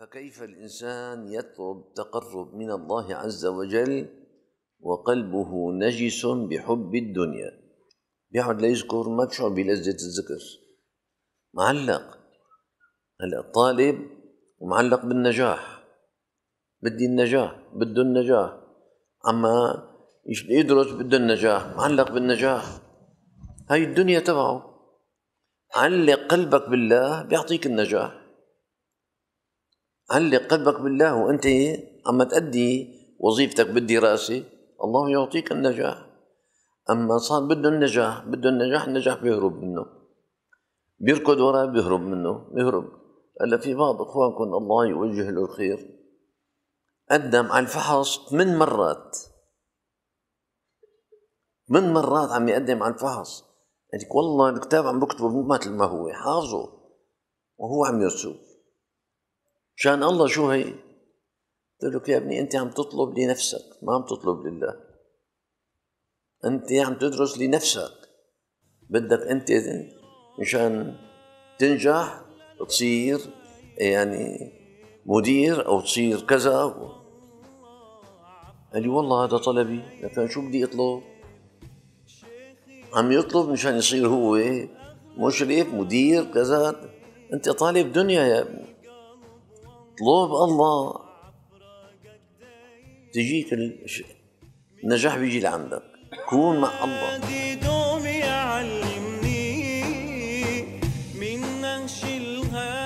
فكيف الانسان يطلب تقرب من الله عز وجل وقلبه نجس بحب الدنيا بيقعد لا يذكر ما بشعر بلذه الذكر معلق هلا الطالب ومعلق بالنجاح بدي النجاح بده النجاح اما يدرس بده النجاح معلق بالنجاح هاي الدنيا تبعه علق قلبك بالله بيعطيك النجاح علق قلبك بالله وانت اما تأدي وظيفتك بالدراسة الله يعطيك النجاح أما صار بده النجاح بده النجاح النجاح بيهرب منه بيركض وراه بيهرب منه بيهرب هلا في بعض إخوانكم الله يوجه له الخير قدم على الفحص ثمان مرات ثمان مرات عم يقدم على الفحص لك والله الكتاب عم بكتبه مثل ما هو حافظه وهو عم يرسوه مشان الله شو هي؟ قلت لك يا ابني انت عم تطلب لنفسك ما عم تطلب لله انت عم تدرس لنفسك بدك انت مشان تنجح تصير يعني مدير او تصير كذا قال لي والله هذا طلبي لكن شو بدي اطلب عم يطلب مشان يصير هو مشرف مدير كذا انت طالب دنيا يا ابني مطلوب الله تجيك النجاح بيجي لعندك كون مع الله من